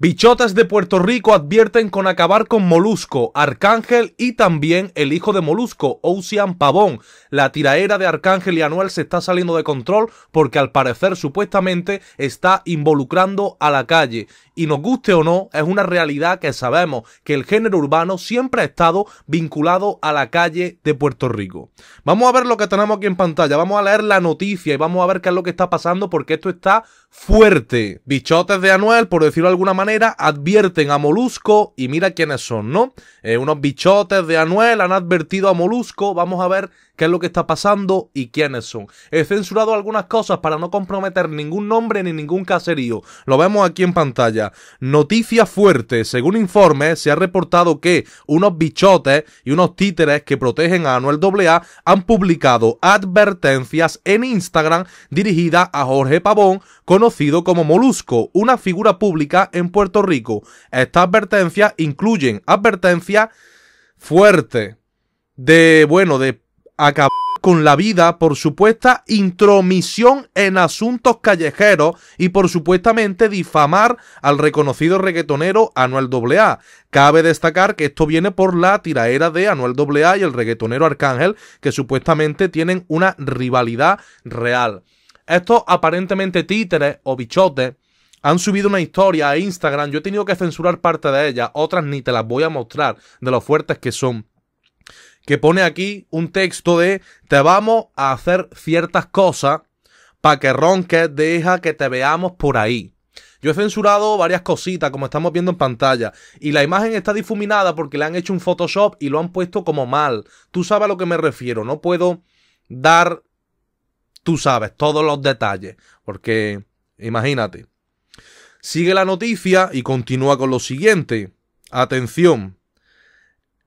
Bichotas de Puerto Rico advierten con acabar con Molusco, Arcángel y también el hijo de Molusco, Ocean Pavón. La tiraera de Arcángel y Anuel se está saliendo de control porque al parecer supuestamente está involucrando a la calle. Y nos guste o no, es una realidad que sabemos que el género urbano siempre ha estado vinculado a la calle de Puerto Rico. Vamos a ver lo que tenemos aquí en pantalla, vamos a leer la noticia y vamos a ver qué es lo que está pasando porque esto está fuerte. Bichotes de Anuel, por decirlo de alguna manera, advierten a Molusco y mira quiénes son, ¿no? Eh, unos bichotes de Anuel han advertido a Molusco, vamos a ver qué es lo que está pasando y quiénes son. He censurado algunas cosas para no comprometer ningún nombre ni ningún caserío. Lo vemos aquí en pantalla. Noticia fuerte. Según informes, se ha reportado que unos bichotes y unos títeres que protegen a Anuel AA han publicado advertencias en Instagram dirigidas a Jorge Pavón, conocido como Molusco, una figura pública en Puerto Rico. Estas advertencias incluyen advertencias fuertes de, bueno, de acabar con la vida por supuesta intromisión en asuntos callejeros y por supuestamente difamar al reconocido reggaetonero Anuel AA. Cabe destacar que esto viene por la tiraera de Anuel AA y el reggaetonero Arcángel, que supuestamente tienen una rivalidad real. Estos aparentemente títeres o bichotes han subido una historia a Instagram, yo he tenido que censurar parte de ellas, otras ni te las voy a mostrar de lo fuertes que son que pone aquí un texto de te vamos a hacer ciertas cosas para que Ronque deja que te veamos por ahí. Yo he censurado varias cositas, como estamos viendo en pantalla, y la imagen está difuminada porque le han hecho un Photoshop y lo han puesto como mal. Tú sabes a lo que me refiero, no puedo dar, tú sabes, todos los detalles, porque imagínate. Sigue la noticia y continúa con lo siguiente. Atención.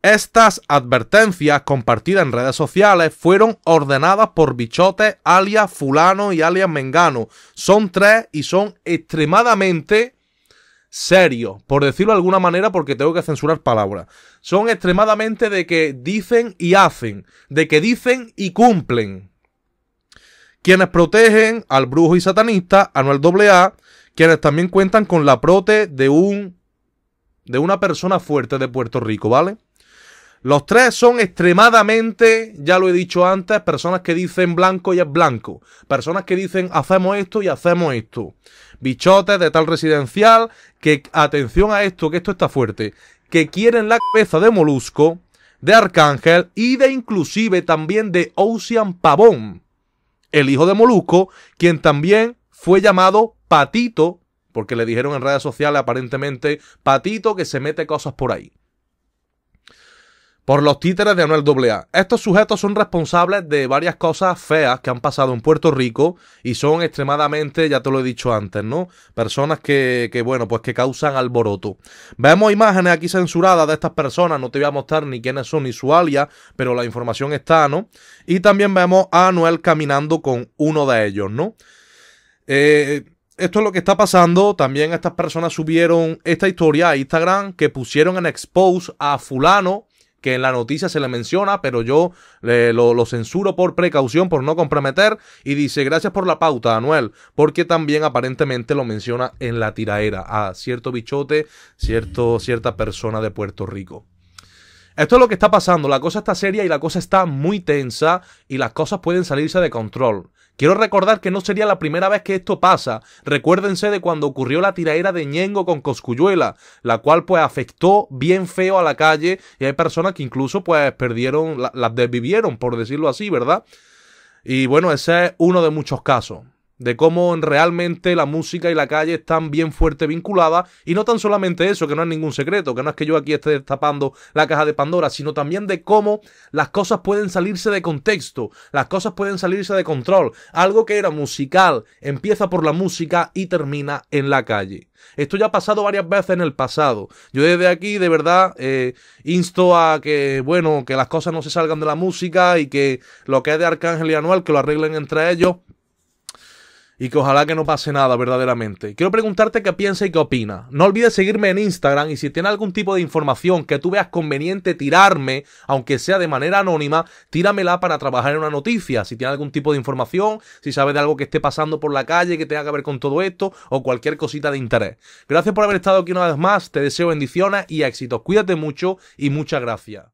Estas advertencias compartidas en redes sociales fueron ordenadas por Bichote, alias Fulano y alias Mengano. Son tres y son extremadamente serios, por decirlo de alguna manera, porque tengo que censurar palabras. Son extremadamente de que dicen y hacen, de que dicen y cumplen. Quienes protegen al brujo y satanista, a Anuel A, quienes también cuentan con la prote de un. de una persona fuerte de Puerto Rico, ¿vale? Los tres son extremadamente, ya lo he dicho antes, personas que dicen blanco y es blanco. Personas que dicen hacemos esto y hacemos esto. Bichotes de tal residencial que, atención a esto, que esto está fuerte, que quieren la cabeza de Molusco, de Arcángel y de inclusive también de Ocean Pavón, el hijo de Molusco, quien también fue llamado Patito, porque le dijeron en redes sociales aparentemente Patito que se mete cosas por ahí por los títeres de Anuel AA. Estos sujetos son responsables de varias cosas feas que han pasado en Puerto Rico y son extremadamente, ya te lo he dicho antes, ¿no? Personas que, que bueno, pues que causan alboroto. Vemos imágenes aquí censuradas de estas personas, no te voy a mostrar ni quiénes son ni su alias, pero la información está, ¿no? Y también vemos a Anuel caminando con uno de ellos, ¿no? Eh, esto es lo que está pasando. También estas personas subieron esta historia a Instagram que pusieron en expose a fulano que en la noticia se le menciona, pero yo le, lo, censuro por precaución, por no comprometer. Y dice, gracias por la pauta, Anuel, porque también aparentemente lo menciona en la tiraera a cierto bichote, cierto, cierta persona de Puerto Rico. Esto es lo que está pasando. La cosa está seria y la cosa está muy tensa y las cosas pueden salirse de control. Quiero recordar que no sería la primera vez que esto pasa. Recuérdense de cuando ocurrió la tiraera de Ñengo con Coscuyuela, la cual pues afectó bien feo a la calle y hay personas que incluso pues perdieron, las desvivieron, por decirlo así, ¿verdad? Y bueno, ese es uno de muchos casos de cómo realmente la música y la calle están bien fuerte vinculadas. Y no tan solamente eso, que no es ningún secreto, que no es que yo aquí esté destapando la caja de Pandora, sino también de cómo las cosas pueden salirse de contexto, las cosas pueden salirse de control. Algo que era musical empieza por la música y termina en la calle. Esto ya ha pasado varias veces en el pasado. Yo desde aquí, de verdad, eh, insto a que, bueno, que las cosas no se salgan de la música y que lo que es de Arcángel y Anual, que lo arreglen entre ellos y que ojalá que no pase nada verdaderamente. Quiero preguntarte qué piensa y qué opina. No olvides seguirme en Instagram y si tienes algún tipo de información que tú veas conveniente tirarme, aunque sea de manera anónima, tíramela para trabajar en una noticia. Si tienes algún tipo de información, si sabes de algo que esté pasando por la calle que tenga que ver con todo esto o cualquier cosita de interés. Gracias por haber estado aquí una vez más, te deseo bendiciones y éxitos. Cuídate mucho y muchas gracias.